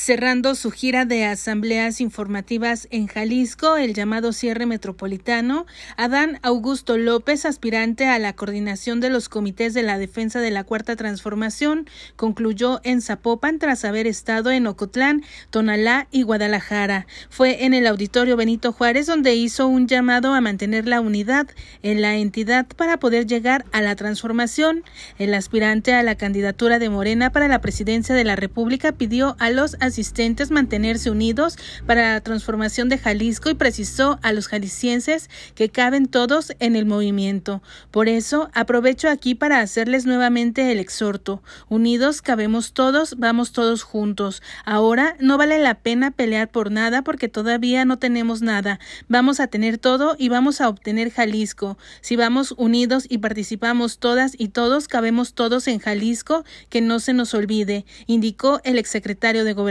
cerrando su gira de asambleas informativas en Jalisco, el llamado cierre metropolitano, Adán Augusto López, aspirante a la coordinación de los comités de la defensa de la Cuarta Transformación, concluyó en Zapopan tras haber estado en Ocotlán, Tonalá y Guadalajara. Fue en el auditorio Benito Juárez donde hizo un llamado a mantener la unidad en la entidad para poder llegar a la transformación. El aspirante a la candidatura de Morena para la presidencia de la República pidió a los asistentes mantenerse unidos para la transformación de Jalisco y precisó a los jaliscienses que caben todos en el movimiento. Por eso, aprovecho aquí para hacerles nuevamente el exhorto. Unidos cabemos todos, vamos todos juntos. Ahora no vale la pena pelear por nada porque todavía no tenemos nada. Vamos a tener todo y vamos a obtener Jalisco. Si vamos unidos y participamos todas y todos, cabemos todos en Jalisco, que no se nos olvide, indicó el exsecretario de gobierno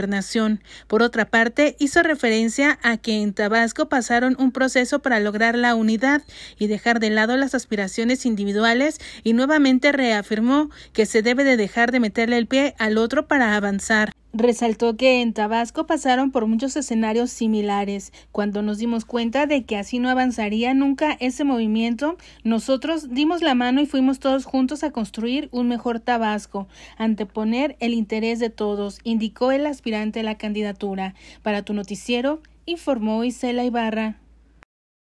por otra parte, hizo referencia a que en Tabasco pasaron un proceso para lograr la unidad y dejar de lado las aspiraciones individuales y nuevamente reafirmó que se debe de dejar de meterle el pie al otro para avanzar. Resaltó que en Tabasco pasaron por muchos escenarios similares. Cuando nos dimos cuenta de que así no avanzaría nunca ese movimiento, nosotros dimos la mano y fuimos todos juntos a construir un mejor Tabasco, anteponer el interés de todos, indicó el aspirante a la candidatura. Para tu noticiero, informó Isela Ibarra.